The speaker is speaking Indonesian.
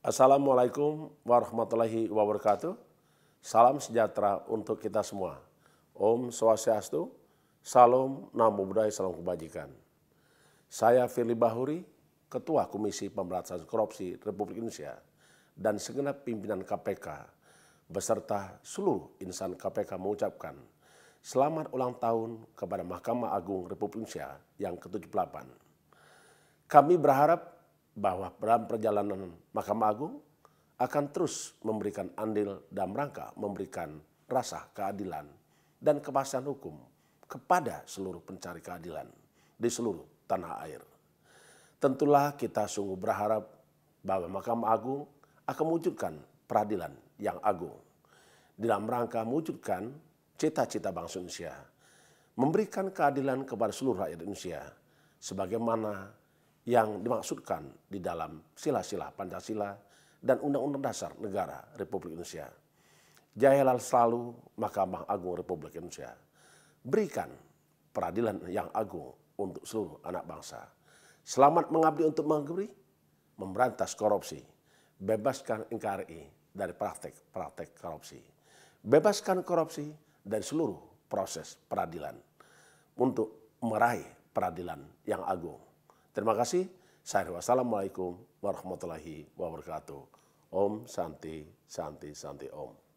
Assalamualaikum warahmatullahi wabarakatuh. Salam sejahtera untuk kita semua. Om Swastiastu, Salam Namo Buddhaya, Salam Kebajikan. Saya Firly Bahuri, Ketua Komisi Pemberantasan Korupsi Republik Indonesia dan segenap pimpinan KPK beserta seluruh insan KPK mengucapkan selamat ulang tahun kepada Mahkamah Agung Republik Indonesia yang ke-78. Kami berharap bahwa dalam perjalanan Mahkamah Agung akan terus memberikan andil dalam rangka memberikan rasa keadilan dan kepastian hukum kepada seluruh pencari keadilan di seluruh tanah air. Tentulah kita sungguh berharap bahwa Mahkamah Agung akan mewujudkan peradilan yang agung dalam rangka mewujudkan cita-cita bangsa Indonesia, memberikan keadilan kepada seluruh rakyat Indonesia sebagaimana yang dimaksudkan di dalam sila-sila Pancasila dan Undang-Undang Dasar Negara Republik Indonesia. Jayalah selalu Mahkamah Agung Republik Indonesia. Berikan peradilan yang agung untuk seluruh anak bangsa. Selamat mengabdi untuk mengabdi, memberantas korupsi. Bebaskan NKRI dari praktek-praktek korupsi. Bebaskan korupsi dari seluruh proses peradilan untuk meraih peradilan yang agung. Terima kasih. Saya wassalamualaikum warahmatullahi wabarakatuh. Om Santi, Santi, Santi Om.